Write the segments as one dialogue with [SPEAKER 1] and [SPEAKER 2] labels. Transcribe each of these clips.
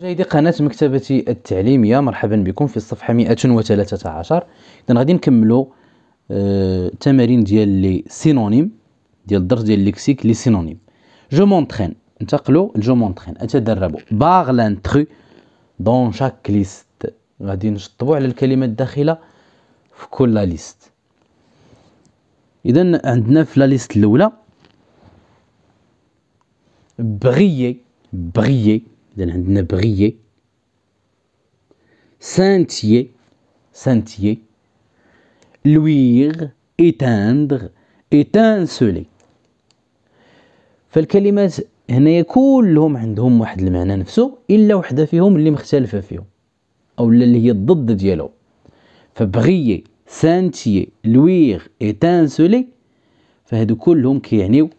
[SPEAKER 1] مشاهدي قناة مكتبتي التعليمية مرحبا بكم في الصفحة 113 إذا غادي نكملو آه تمارين ديال لي سينونيم ديال الدرس ديال الليكسيك لي سينونيم جو مونتخين ننتقلو لجو مونتخين أتدرب باغ لانترو دون شاك ليست غادي نشطبو على الكلمة الداخلة في كل ليست إذا عندنا في لا ليست الأولى بغيي بغيي إذن عندنا بغية سانتيي سانتيي لويغ إيتاندغ إيتانسولي فالكلمات هنايا كلهم عندهم واحد المعنى نفسه الا وحده فيهم اللي مختلفه فيهم او اللي هي الضد ديالو فبغيي سانتي لويغ ايتانسولي فهادو كلهم كيعنيو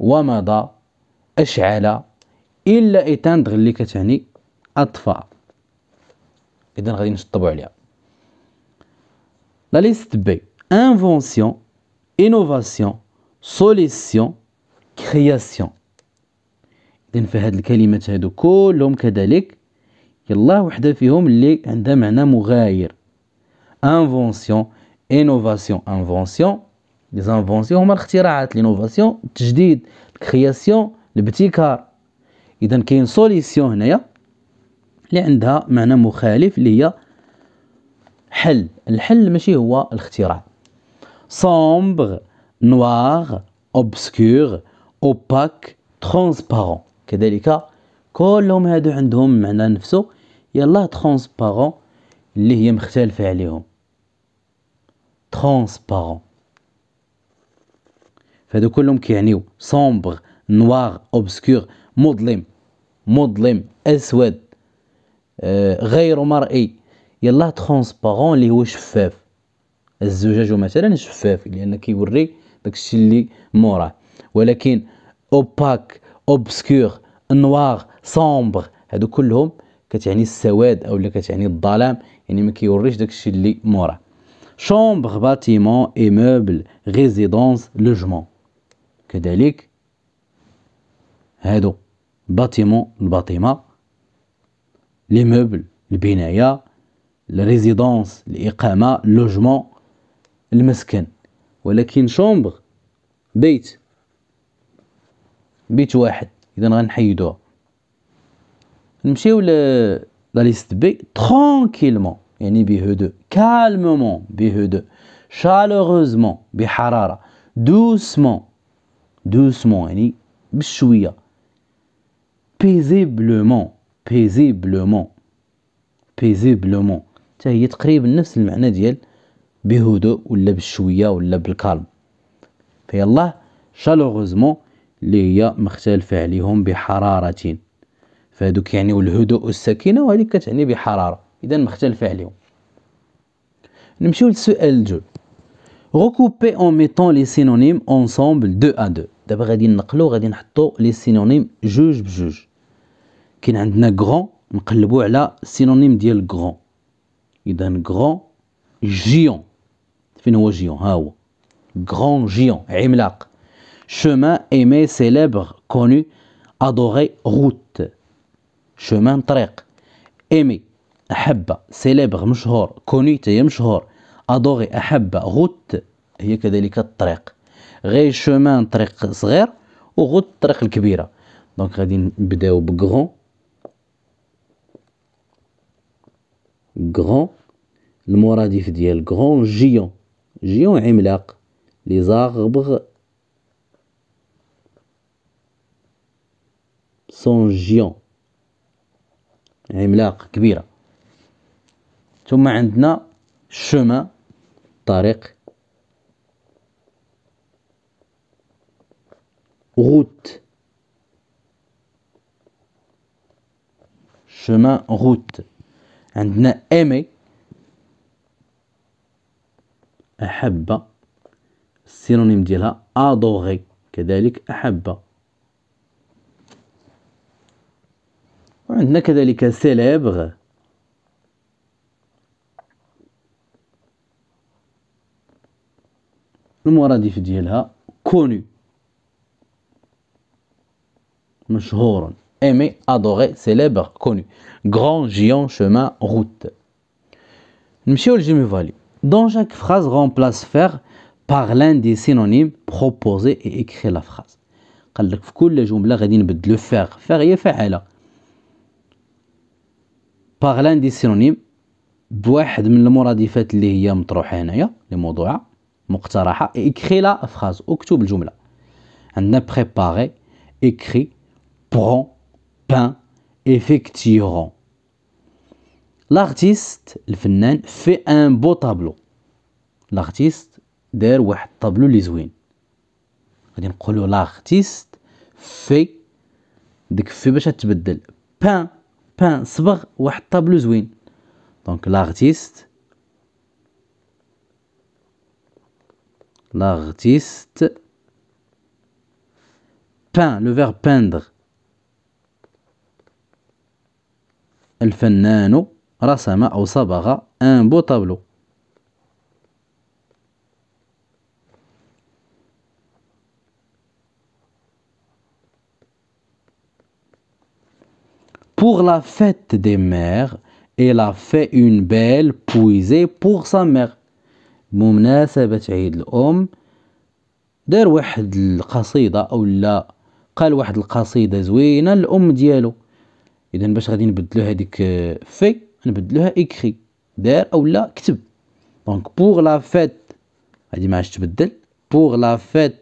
[SPEAKER 1] ومضى اشعل الا ايتاندغ اللي كتعني اطفى اذا غادي نشطبوا عليها لا ليست بي انفونسيون انوفاسيون سوليسيون كرياسيون اذا في هاد الكلمات هادو كلهم كذلك يلا وحده فيهم اللي عندها معنى مغاير انفونسيون انوفاسيون انفونسيون لي انفونسيون هما الاختراعات لينوفاسيون التجديد الكرياسيون الابتكار اذا كاين سوليسيون هنايا اللي عندها معنى مخالف اللي هي حل الحل ماشي هو الاختراع سومبغ نوار اوبسكور اوباك ترونسبارون كذلك كلهم هادو عندهم معنى نفسه يلا ترونسبارون اللي هي مختلفه عليهم ترونسبارون فهادو كلهم كيعنيو سومبغ نوار اوبسكور مظلم مظلم اسود آه، غير مرئي يلا ترونسبارون اللي هو شفاف الزجاج مثلا شفاف لان كيوري داكشي اللي موراه ولكن اوباك اوبسكور نوار سومبر هادو كلهم كتعني السواد اولا كتعني الظلام يعني ما كيوريش داكشي اللي موراه شومبر باتيمون ايموبل ريزيدونس لوجمون كذلك هادو باتيمون الباطمة لي موبل البناية ريزيدونس الإقامة اللوجمون المسكن ولكن شومبغ بيت بيت واحد إذا غنحيدوها نمشيو ل لا ليست بي ترونكيلمون يعني بهدوء كالمومون بهدوء شالوغوزمون بحرارة دوسمون دوسمون يعني بشويه بيزيبلومون بيزيبلومون بيزيبلومون حتى هي تقريبا نفس المعنى ديال بهدوء ولا بالشويه ولا بالكالم فيلا شالوغوزمون اللي هي مختلفه عليهم بحراره فهادو كيعنيو الهدوء والسكينه وهذيك كتعني بحراره اذا مختلفه عليهم نمشيو للسؤال الجول غوكوبي اون ميتون لي سينونيم اونسومبل دو ا دو دابا غادي نقلو غادي نحطو لي سينونيم جوج بجوج كاين عندنا غون نقلبوا على سينونيم ديال غون اذا غون جيون فين هو جيون ها هو غون جيون عملاق شومان ايمي سيليبر كونو ادوري روت شومان طريق ايمي احب سيليبر مشهور كونو هي مشهور ادوري احب روت هي كذلك الطريق غي شومان طريق صغير وغوت الطريق الكبيره دونك غادي نبداو بغرون غون المرادف ديال غون جيون جيون عملاق لي زاغبغ سون جيون عملاق كبيرة ثم عندنا شما طريق غوت شما غوت عندنا ايمي احب السينونيم ديالها ادوغي كذلك احب وعندنا كذلك سيليبغ المرادف ديالها كونو مشهور aimé, adoré, célèbre, connu. Grand, géant, chemin, route. Monsieur dans chaque phrase, remplace faire par l'un des synonymes proposés et écrit la phrase. le le faire faire faire par l'un des synonymes بواحد من المرادفات la phrase écrit peint, effectueront. L'artiste, le fennan, fait un beau tableau. L'artiste, der un tableau lizouin. L'artiste fait, dik fait bacha tbeddel, peint, peint, sbar, un tableau lizouin. Donc l'artiste, l'artiste, peint, le verbe peindre. الفنان رسم أو صبغ أن بو طابلو Pour la fête des mères, il a fait une belle puisée pour sa mère. بمناسبة عيد الأم دار واحد القصيدة أو لا قال واحد القصيدة زوينة الأم ديالو اذا باش غادي نبدلو هذيك في آه، نبدلوها اكري دار او لا كتب دونك بوغ لا فيت هادي ما عادش تبدل بوغ لا فيت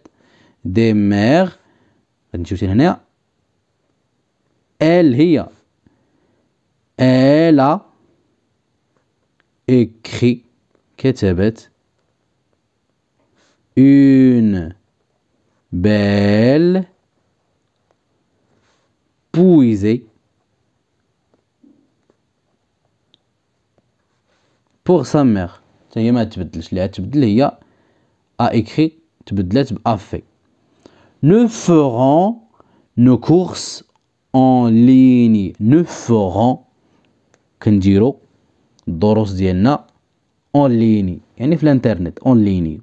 [SPEAKER 1] دي مير غادي نشوف هنا ال هي الا اكري كتبت اون بال بويزي بور سا ميغ حتى هي ما تبدلش اللي تبدل هي ا ايكري ا في نو فورون نو كورس اون ليني نو فورون كنديرو الدروس ديالنا اون ليني يعني في الانترنت اون ليني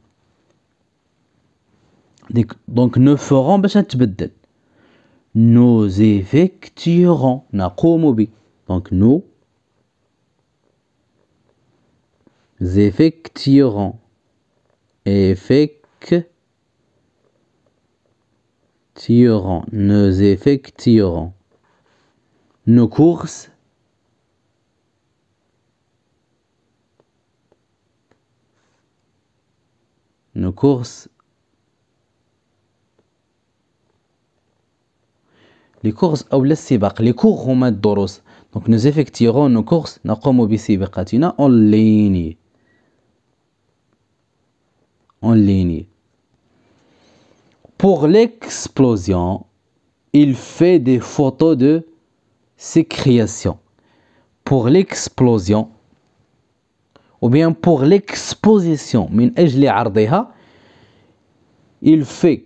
[SPEAKER 1] ديك دونك نو فورون باش نتبدل نو زيفيكتيغون نقوم به دونك نو effect effectuerons, nous effectuerons nos courses nos courses les courses ou le les cours هما الدروس donc nous effectuerons nos courses نقوم بسباقاتنا en ligne en ligne. Pour l'explosion, il fait des photos de ses créations Pour l'explosion, ou bien pour l'exposition, il fait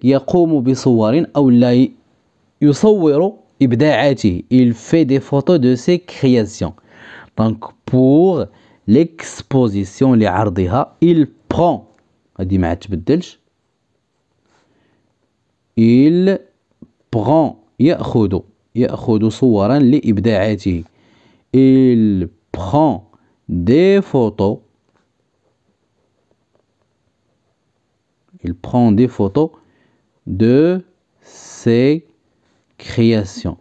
[SPEAKER 1] Il fait des photos de ses créations. Donc pour l'exposition il prend هادي ما عاد تبدلش il prend يأخذ يأخذ صورا لإبداعاته il prend des photos il prend des photos de ses créations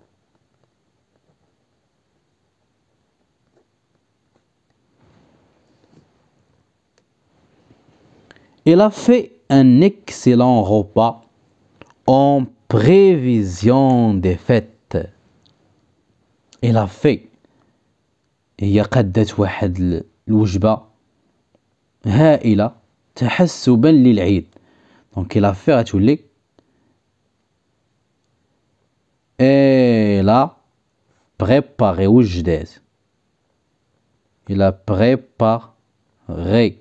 [SPEAKER 1] Il a fait un excellent repas en prévision des fêtes. Il a fait, il y a quatre déchets, il a fait Il a fait le souben l'il a Donc il a fait l'oujba. Et il a préparé l'oujdais. Il a préparé.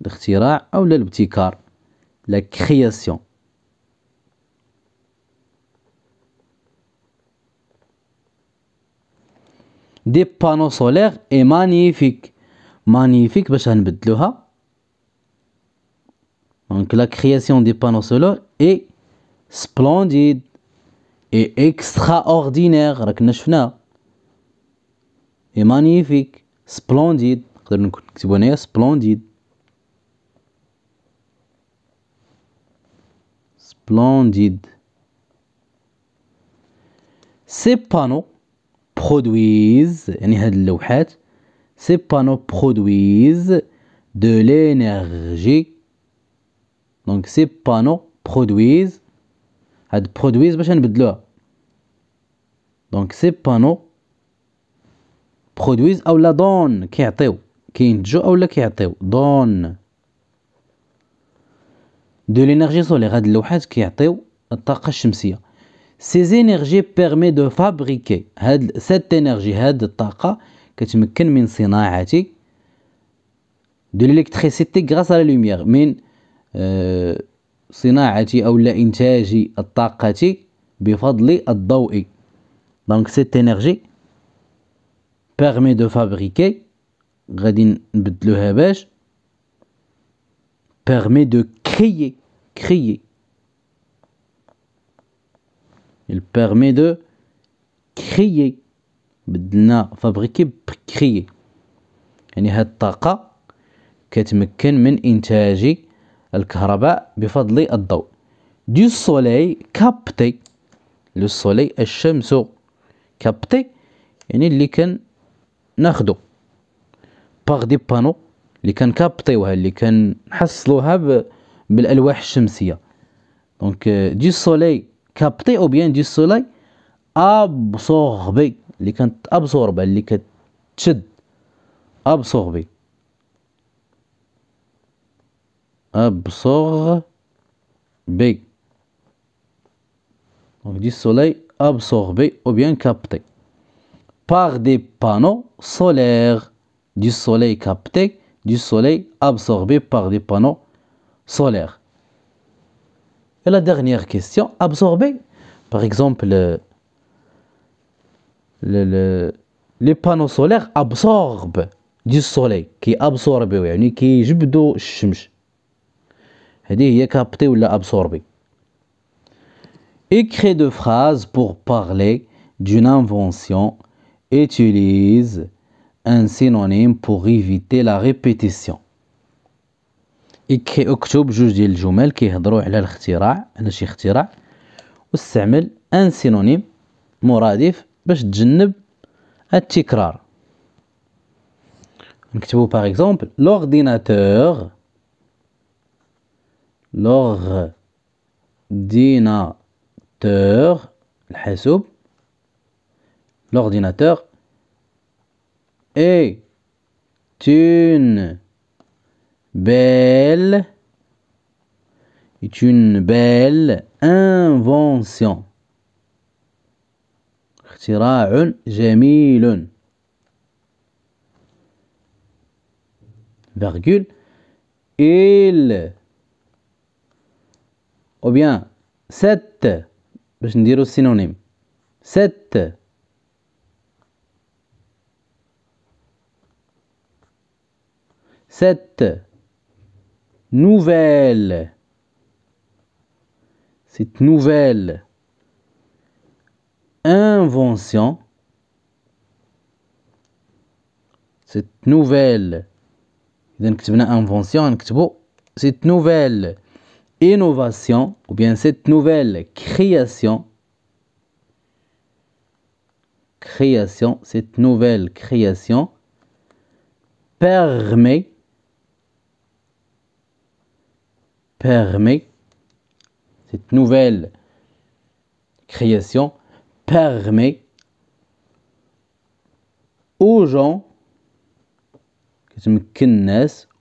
[SPEAKER 1] الاختراع أو الابتكار لا كرياسيون دي بانو سولير اي مانيفيك مانيفيك باش غنبدلوها دونك لا كرياسيون دي بانو سولير اي سبلونديد اي اكسترا اوردينير راه كنا شفناها اي مانيفيك سبلونديد نقدر نكتبو هنايا سبلونديد splendide. Ces panneaux produisent, ces panneaux produisent de l'énergie. Donc ces panneaux produisent, produisent, donc ces panneaux produisent ou la donne qui donne دو لينيرجي سوليغ هاد اللوحات كيعطيو الطاقة الشمسية سيز انرجي بيرمي دو فابريكي هاد سيت انرجي هاد الطاقة كتمكن من صناعتي دو ليكتريسيتي غراس على لوميير من صناعتي او لا انتاجي الطاقة بفضل الضوء دونك سيت انرجي بيرمي دو فابريكي غادي نبدلوها باش بيرمي دو créer, كخيي Il permet de créer. بدلنا فابريكي بكري يعني هاد الطاقة كتمكن من إنتاج الكهرباء بفضل الضوء دو سولي كابتي لو سولي الشمس كابتي يعني اللي كان ناخدو باغ دي بانو اللي كان كابتيوها اللي كان ب... بالالواح الشمسيه دونك دي سولي كابتي او بيان دي سولي ابسوربي اللي كانت ابسوربه اللي كتشد ابسوربي ابسور بي دونك دي سولي ابسوربي او بيان كابتي par دي بانو solaires دي soleil كابتي دي soleil ابسوربي par دي بانو solaire. Et la dernière question, absorber, par exemple, le, les panneaux solaires absorbent du soleil, qui absorbe, oui, qui يجبدوا الشمس. il a capté ou absorbé Écris deux phrases pour parler d'une invention. Utilise un synonyme pour éviter la répétition. اكتب جوج ديال الجمل كيهضروا على الاختراع على شي اختراع واستعمل ان سينونيم مرادف باش تجنب التكرار نكتبو باغ اكزومبل لورديناتور ديناتور الحاسوب لورديناتور اي تون belle est une belle invention. اختراع جميل. Virgule. Il. Ou bien, cette. باش نديرو synonyme. Cette. Cette nouvelle. Cette nouvelle invention, cette nouvelle, invention, cette nouvelle innovation ou bien cette nouvelle création, création, cette nouvelle création permet permet, cette nouvelle création permet aux gens,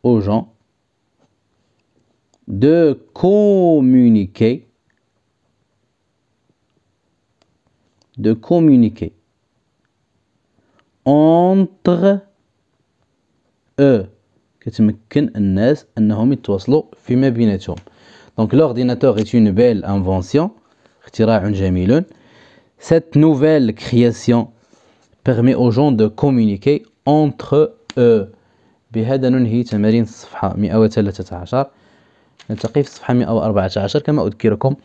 [SPEAKER 1] aux gens, de communiquer, de communiquer entre eux. كتمكن الناس انهم يتواصلوا فيما بيناتهم دونك لورديناتور ايت اون بيل انفونسيون اختراع جميل سات نوفيل كرياسيون بيرمي او جون دو كومونيكي اونتر او بهذا ننهي تمارين الصفحة 113 نلتقي في الصفحة 114 كما أذكركم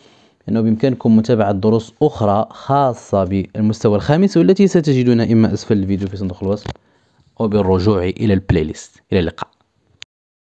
[SPEAKER 1] أنه بإمكانكم متابعة دروس أخرى خاصة بالمستوى الخامس والتي ستجدونها إما أسفل الفيديو في صندوق الوصف أو بالرجوع إلى البلاي ليست إلى اللقاء